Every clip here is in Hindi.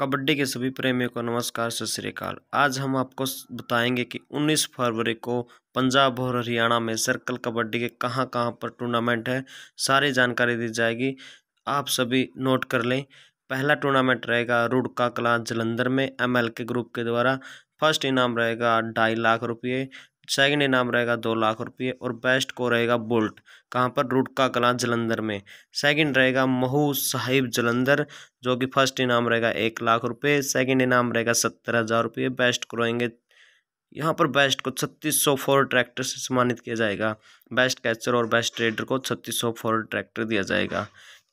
कबड्डी के सभी प्रेमियों को नमस्कार सत श्रीकाल आज हम आपको बताएंगे कि 19 फरवरी को पंजाब और हरियाणा में सर्कल कबड्डी के कहां कहां पर टूर्नामेंट है सारी जानकारी दी जाएगी आप सभी नोट कर लें पहला टूर्नामेंट रहेगा रुड़का कला जलंधर में एमएलके ग्रुप के द्वारा फर्स्ट इनाम रहेगा ढाई लाख रुपये सेकंड इनाम रहेगा दो लाख रुपये और बेस्ट को रहेगा बोल्ट कहाँ पर का कला जलंधर में सेकंड रहेगा महू साहिब जलंधर जो कि फर्स्ट इनाम रहेगा एक लाख रुपये सेकेंड इनाम रहेगा सत्तर हज़ार रुपये बेस्ट को रहेंगे यहाँ पर बेस्ट को छत्तीस सौ फोर ट्रैक्टर से सम्मानित किया जाएगा बेस्ट कैचर और बेस्ट ट्रेडर को छत्तीस सौ फोर ट्रैक्टर दिया जाएगा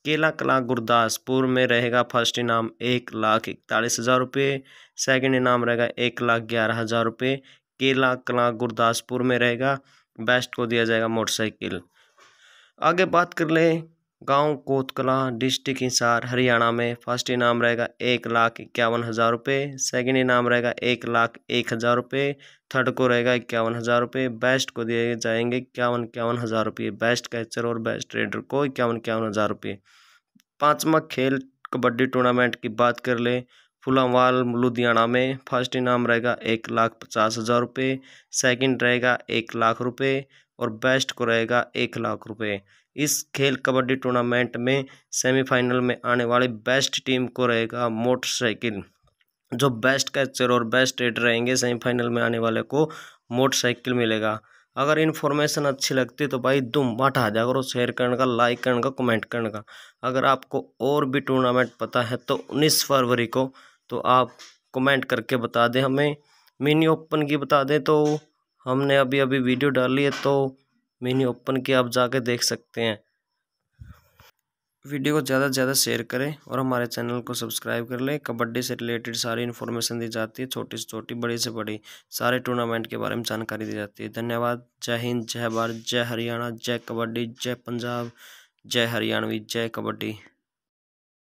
केला कला गुरदासपुर में रहेगा फर्स्ट इनाम एक लाख इकतालीस हज़ार रुपये सेकेंड इनाम रहेगा एक लाख ग्यारह हज़ार रुपये केला कला गुरदासपुर में रहेगा बेस्ट को दिया जाएगा मोटरसाइकिल आगे बात कर लें गांव कोतकला डिस्ट्रिक्ट हिसार हरियाणा में फर्स्ट इनाम रहेगा एक लाख इक्यावन हज़ार रुपये सेकेंड इनाम रहेगा एक लाख एक हज़ार रुपये थर्ड को रहेगा इक्यावन हज़ार रुपये बेस्ट को दिए जाएंगे इक्यावन इक्यावन हज़ार रुपये बेस्ट कैचर और बेस्ट रेडर को इक्यावन इक्यावन हज़ार रुपये पाँचवा खेल कबड्डी टूर्नामेंट की बात कर लें फुलावाल लुधियाना में फर्स्ट इनाम रहेगा एक लाख पचास हज़ार रुपये सेकेंड रहेगा एक लाख रुपये और बेस्ट को रहेगा एक लाख रुपये इस खेल कबड्डी टूर्नामेंट में सेमीफाइनल में आने वाली बेस्ट टीम को रहेगा मोटरसाइकिल जो बेस्ट कैचर और बेस्ट एड रहेंगे सेमीफाइनल में आने वाले को मोटरसाइकिल मिलेगा अगर इन्फॉर्मेशन अच्छी लगती तो भाई दुम बाट आ करो शेयर करने का लाइक करने का कमेंट करने का अगर आपको और भी टूर्नामेंट पता है तो उन्नीस फरवरी को तो आप कमेंट करके बता दें हमें मिनी ओपन की बता दें तो हमने अभी अभी वीडियो डाली है तो मिनी ओपन की आप जाके देख सकते हैं वीडियो को ज़्यादा से ज़्यादा शेयर करें और हमारे चैनल को सब्सक्राइब कर लें कबड्डी से रिलेटेड सारी इन्फॉर्मेशन दी जाती है छोटी से छोटी बड़ी से बड़ी सारे टूर्नामेंट के बारे में जानकारी दी जाती है धन्यवाद जय हिंद जय भारत जय हरियाणा जय कबड्डी जय पंजाब जय हरियाणवी जय कबड्डी